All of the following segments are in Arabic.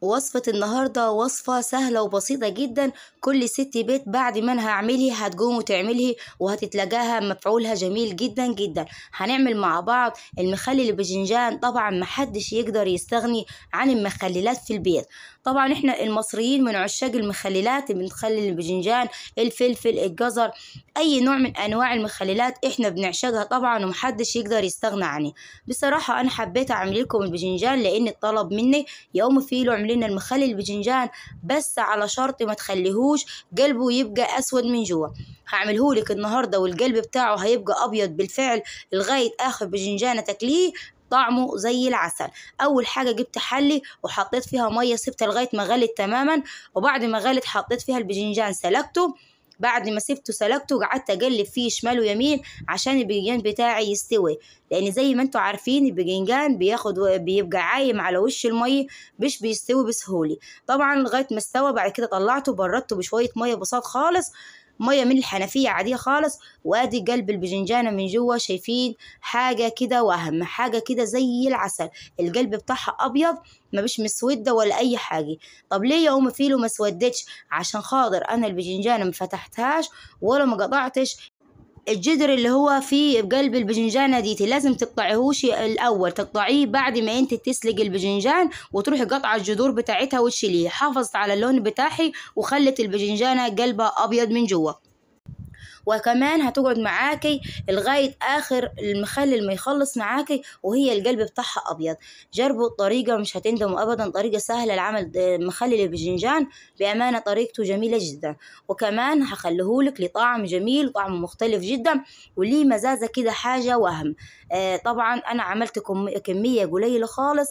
وصفة النهاردة وصفة سهلة وبسيطة جدا كل ست بيت بعد ما هعمله هتقوم وتعمله وهتتلاقاها مفعولها جميل جدا جدا هنعمل مع بعض المخلل البجنجان بجنجان طبعا محدش يقدر يستغني عن المخللات في البيت طبعا احنا المصريين من عشاق المخللات بنخلل البجنجان الفلفل الجزر اي نوع من انواع المخللات احنا بنعشقها طبعا ومحدش يقدر يستغنى عنها بصراحة انا حبيت اعمل لكم البجنجان لان الطلب مني يوم في له لنا المخلل الباذنجان بس على شرط ما تخليهوش قلبه يبقى اسود من جوه هعملهولك النهارده والقلب بتاعه هيبقى ابيض بالفعل لغايه اخر باذنجانه تاكليه طعمه زي العسل اول حاجه جبت حلي وحطيت فيها ميه سبتها لغايه ما غلت تماما وبعد ما غلت حطيت فيها الباذنجان سلقته بعد ما سبته سلكته قعدت اقلب فيه شمال ويمين عشان الباذنجان بتاعي يستوي لان زي ما انتوا عارفين الباذنجان بياخد بيبقى عايم على وش الميه مش بيستوي بسهوله طبعا لغايه ما استوى بعد كده طلعته بردته بشويه ميه بساط خالص مية من الحنفية عادية خالص وادي قلب البجنجانه من جوا شايفين حاجة كده وهم حاجة كده زي العسل القلب بتاعها أبيض ما بيش مسودة ولا أي حاجة طب ليه يا أم فيلو ما سودتش عشان خاطر أنا البجنجانه ما فتحتهاش ولا ما قطعتش الجدر اللي هو في قلب البجنجانة دي لازم تقطعيهوش الاول تقطعيه بعد ما انت تسلق البجنجان وتروحي قطع الجذور بتاعتها وتشيليه حافظت على اللون بتاعي وخلت البجنجانة قلبها ابيض من جوا وكمان هتقعد معاكي لغاية آخر المخلل ما يخلص معاكي وهي القلب بتاعها أبيض جربوا الطريقة مش هتندموا أبدا طريقة سهلة لعمل مخلل الباذنجان بأمانة طريقته جميلة جدا وكمان هخليهولك لطعم جميل طعم مختلف جدا وليه مزازة كده حاجة وهم آه طبعا أنا عملت كمية قليلة خالص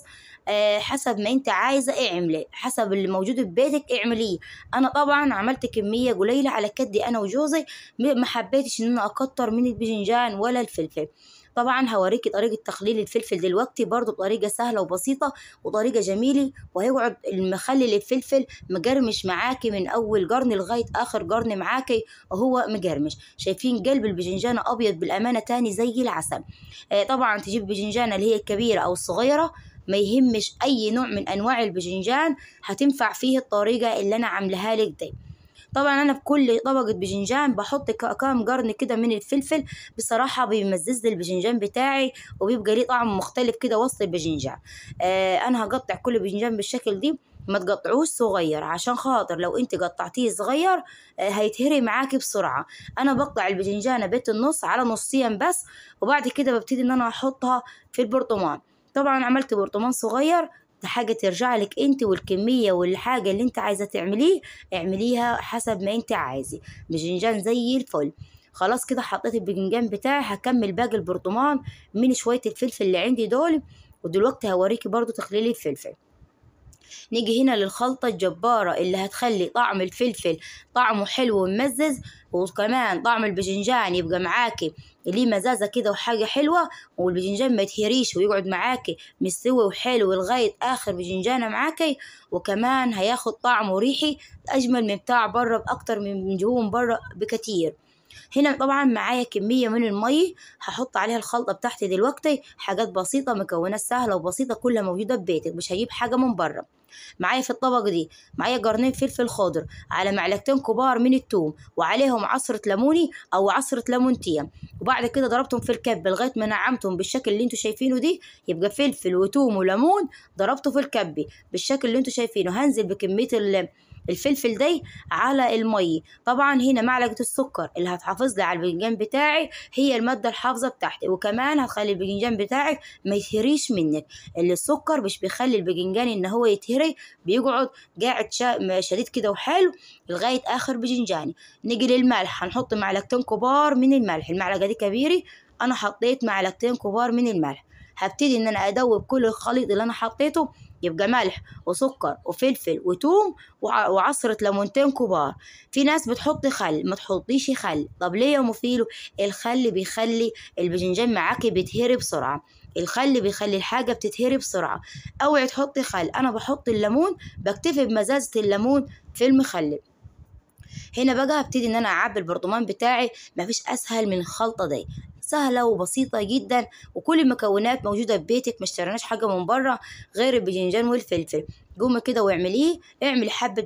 آه، حسب ما انت عايزه اعملي حسب اللي موجود في بيتك اعمليه انا طبعا عملت كميه قليله على كدي انا وجوزي ما حبيتش ان انا اكتر من الباذنجان ولا الفلفل طبعا هوريكي طريقة تخليل الفلفل دلوقتي برضو بطريقة سهلة وبسيطة وطريقة جميلة وهيقعد المخلل الفلفل مقرمش معاكي من أول قرن لغاية آخر قرن معاكي وهو مقرمش شايفين قلب البجنجان أبيض بالأمانة تاني زي العسل آه، طبعا تجيب بجنجانه اللي هي الكبيرة أو الصغيرة ما يهمش اي نوع من انواع البجنجان هتنفع فيه الطريقه اللي انا عاملها لك دي طبعا انا في كل طبقه بجنجان بحط كام قرن كده من الفلفل بصراحه بيمزز البجنجان بتاعي وبيبقى ليه طعم مختلف كده وسط البجنجان آه انا هقطع كل بجنجان بالشكل دي ما تقطعوش صغير عشان خاطر لو انت قطعتيه صغير آه، هيتهري معاكي بسرعه انا بقطع البجنجانه بيت النص على نصين بس وبعد كده ببتدي ان انا احطها في البرطمان طبعا عملت برطمان صغير ده حاجة ترجع لك انت والكمية والحاجة اللي انت عايزة تعمليه اعمليها حسب ما انت عايزة بجنجان زي الفل خلاص كده حطيت البنجان بتاعي هكمل باقي البرطمان من شوية الفلفل اللي عندي دول ودلوقتي هوريكي برضو تخليلي الفلفل نيجي هنا للخلطة الجبارة اللي هتخلي طعم الفلفل طعمه حلو وممزز وكمان طعم البجنجان يبقى معاكي ليه مزازة كده وحاجة حلوة والبجنجان ما يتهريش ويقعد معاكي مستوي وحلو لغاية آخر بجنجانة معاكي وكمان هياخد طعم وريحي أجمل من بتاع بره بأكتر من دهون بره بكتير هنا طبعا معايا كمية من المي هحط عليها الخلطة بتاعتي دلوقتي حاجات بسيطة مكونات سهلة وبسيطة كلها موجودة في بيتك مش هجيب حاجة من بره معايا في الطبق دي معايا قرنين فلفل خضر على معلقتين كبار من التوم وعليهم عصرة ليموني أو عصرة ليمونتية وبعد كده ضربتهم في الكب لغاية ما نعمتهم بالشكل اللي انتوا شايفينه دي يبقى فلفل وتوم وليمون ضربته في الكب بالشكل اللي انتوا شايفينه هنزل بكمية ال الفلفل دي على المي طبعا هنا معلقة السكر اللي هتحافظ لي على البنجان بتاعي هي المادة الحافظة بتاعتي وكمان هتخلي البنجان بتاعك ما يتهريش منك السكر مش بيخلي البنجان ان هو يتهري الجهري بيقعد قاعد شا... شديد كده وحلو لغاية آخر بجنجاني نجي للملح هنحط معلقتين كبار من الملح المعلقة دي كبيرة أنا حطيت معلقتين كبار من الملح هبتدي إن أنا أدوب كل الخليط اللي أنا حطيته يبقى ملح وسكر وفلفل وتوم وعصرة ليمونتين كبار في ناس بتحط خل ما تحطيش خل طب ليه يا مفيلو الخل بيخلي البجنجان معاكي بتهري بسرعة الخل بيخلي الحاجة بتتهري بسرعة اوعي تحطي خل انا بحط الليمون بكتفي بمزازة الليمون في المخلل هنا بقى هبتدي ان انا اعبي البرطمان بتاعي مفيش اسهل من الخلطه دي سهلة وبسيطة جدا وكل المكونات موجودة في بيتك ما اشتريناش حاجة من بره غير البجنجان والفلفل قومي كده واعمليه اعمل حبة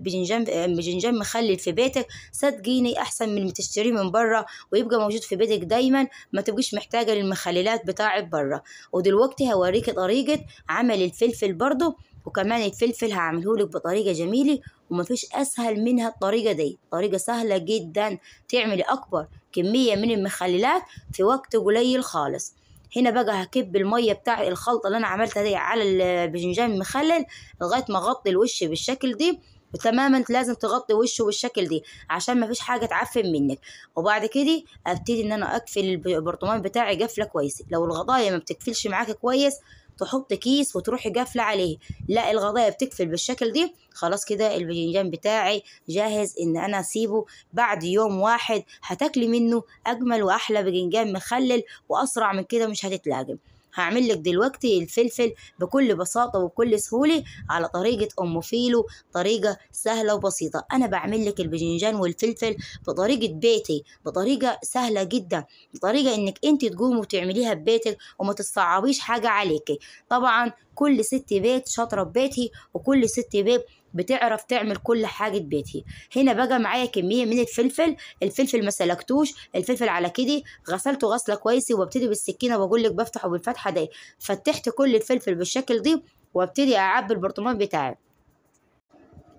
بجنجان مخلل في بيتك صدقيني احسن من تشتريه من بره ويبقى موجود في بيتك دايما ما تبقيش محتاجة للمخللات بتاعة بره ودلوقتي هوريكي طريقة عمل الفلفل برضو وكمان الفلفل هعملهولك بطريقة جميلة ومفيش أسهل منها الطريقة دي طريقة سهلة جدا تعملي أكبر كمية من المخللات في وقت قليل خالص هنا بقى هكب المية بتاع الخلطة اللي أنا عملتها دي على الباذنجان المخلل لغاية ما أغطي الوش بالشكل دي وتماما لازم تغطي وشه بالشكل دي عشان مفيش حاجه تعفن منك وبعد كده ابتدي ان انا اقفل البرطمان بتاعي قفله كويسه لو الغطايه ما بتقفلش معاك كويس تحط كيس وتروحي قافله عليه لا الغضايه بتقفل بالشكل دي خلاص كده الباذنجان بتاعي جاهز ان انا اسيبه بعد يوم واحد هتاكلي منه اجمل واحلى باذنجان مخلل واسرع من كده مش هتتلاجم هعمل لك دلوقتي الفلفل بكل بساطة وبكل سهولة على طريقة أم فيلو طريقة سهلة وبسيطة أنا بعمل لك الباذنجان والفلفل بطريقة بيتي بطريقة سهلة جدا بطريقة إنك أنت تقوم وتعمليها ببيتك وما تصعبيش حاجة عليكي طبعا كل ست بيت شاطرة ببيتي وكل ست بيت بتعرف تعمل كل حاجة بيتي هنا بقى معايا كمية من الفلفل الفلفل ما سلكتوش الفلفل على كده غسلته غسلة كويسة وابتدي بالسكينة وبقول لك بفتحه بالفتحة دي فتحت كل الفلفل بالشكل دي وابتدي اعبي البرطمان بتاعي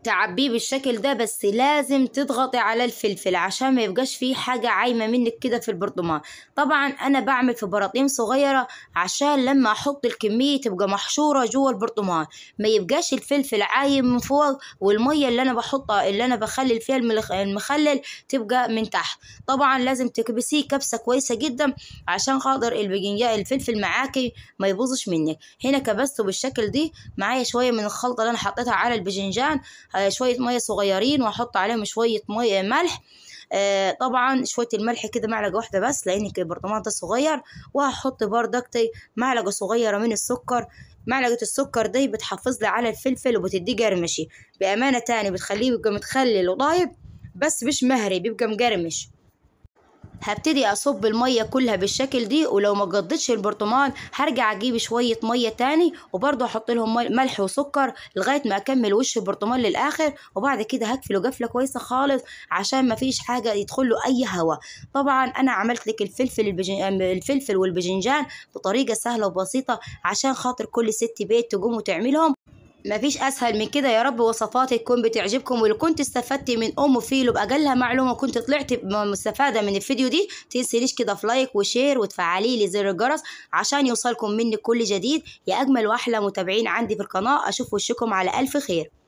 تعبيه بالشكل ده بس لازم تضغطي على الفلفل عشان ما يبقاش فيه حاجة عايمة منك كده في البرطمان طبعا انا بعمل في براطيم صغيرة عشان لما احط الكمية تبقى محشورة جوه البرطمان ما يبقاش الفلفل عايم من فوق والمية اللي انا بحطها اللي انا بخلل فيها المخلل تبقى من تحت طبعا لازم تكبسيه كبسة كويسة جدا عشان خاطر البجنجاء الفلفل معاكي ما يبوظش منك هنا كبسته بالشكل دي معايا شوية من الخلطة اللي انا حطيتها على البجنجان آه، شويه ميه صغيرين واحط عليهم شويه ميه ملح آه، طبعا شويه الملح كده معلقه واحده بس لان البرطمان ده صغير وهحط بردكتي معلقه صغيره من السكر معلقه السكر دي بتحافظ لي على الفلفل وبتديه قرمشي بامانه تاني بتخليه يبقى متخلل وطايب بس مش مهري بيبقى مقرمش هبتدي اصب الميه كلها بالشكل دي ولو ما جضتش البرطمان هرجع اجيب شويه ميه تاني وبرضه احط لهم ملح وسكر لغايه ما اكمل وش البرطمان للاخر وبعد كده هقفله قفله كويسه خالص عشان ما فيش حاجه يدخل له اي هواء طبعا انا عملت لك الفلفل الفلفل والباذنجان بطريقه سهله وبسيطه عشان خاطر كل ست بيت تقوم وتعملهم مفيش اسهل من كده يا رب وصفاتي تكون بتعجبكم واللي كنت استفدت من ام فيلو باجلها معلومه وكنت طلعت مستفاده من الفيديو دي تنسينيش كده في لايك وشير وتفعلي لي زر الجرس عشان يوصلكم مني كل جديد يا اجمل واحلى متابعين عندي في القناه اشوف وشكم على الف خير